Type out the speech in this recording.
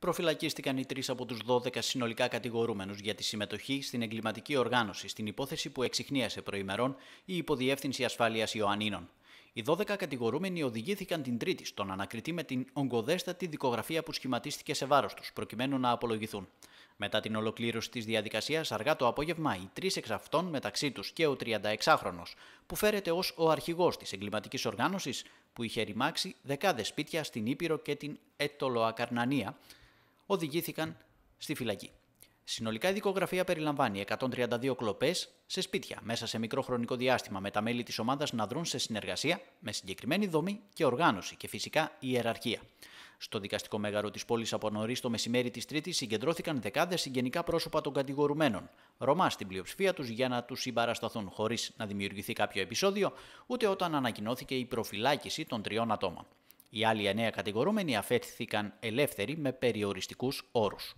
Προφυλακίστηκαν οι τρεις από τους 12 συνολικά κατηγορούμενους για τη συμμετοχή στην εγκληματική οργάνωση στην υπόθεση που εξηχνίασε προημερών η Υποδιεύθυνση Ασφάλειας Ιωαννίνων. Οι 12 κατηγορούμενοι οδηγήθηκαν την Τρίτη στον ανακριτή με την ογκοδέστατη δικογραφία που σχηματίστηκε σε βάρος τους, προκειμένου να απολογηθούν. Μετά την ολοκλήρωση της διαδικασίας, αργά το απόγευμα, οι τρεις εξ αυτών, μεταξύ τους και ο 36χρονο, που φέρεται ως ο αρχηγός της εγκληματικής οργάνωσης, που είχε ρημάξει δεκάδες σπίτια στην Ήπειρο και την Ετολοακαρνανία, οδηγήθηκαν στη φυλακή. Συνολικά η δικογραφία περιλαμβάνει 132 κλοπές σε σπίτια μέσα σε μικρό χρονικό διάστημα με τα μέλη της ομάδας να δρουν σε συνεργασία με συγκεκριμένη δομή και οργάνωση και φυσικά ιεραρχία. Στο δικαστικό μέγαρο της πόλης από νωρίς το μεσημέρι της Τρίτης συγκεντρώθηκαν δεκάδες συγγενικά πρόσωπα των κατηγορουμένων, Ρωμά στην πλειοψηφία τους για να τους συμπαρασταθούν χωρίς να δημιουργηθεί κάποιο επεισόδιο, ούτε όταν ανακοινώθηκε η προφυλάκηση των τριών ατόμων. Οι άλλοι 9 κατηγορούμενοι αφέθηκαν ελεύθεροι με περιοριστικούς όρους.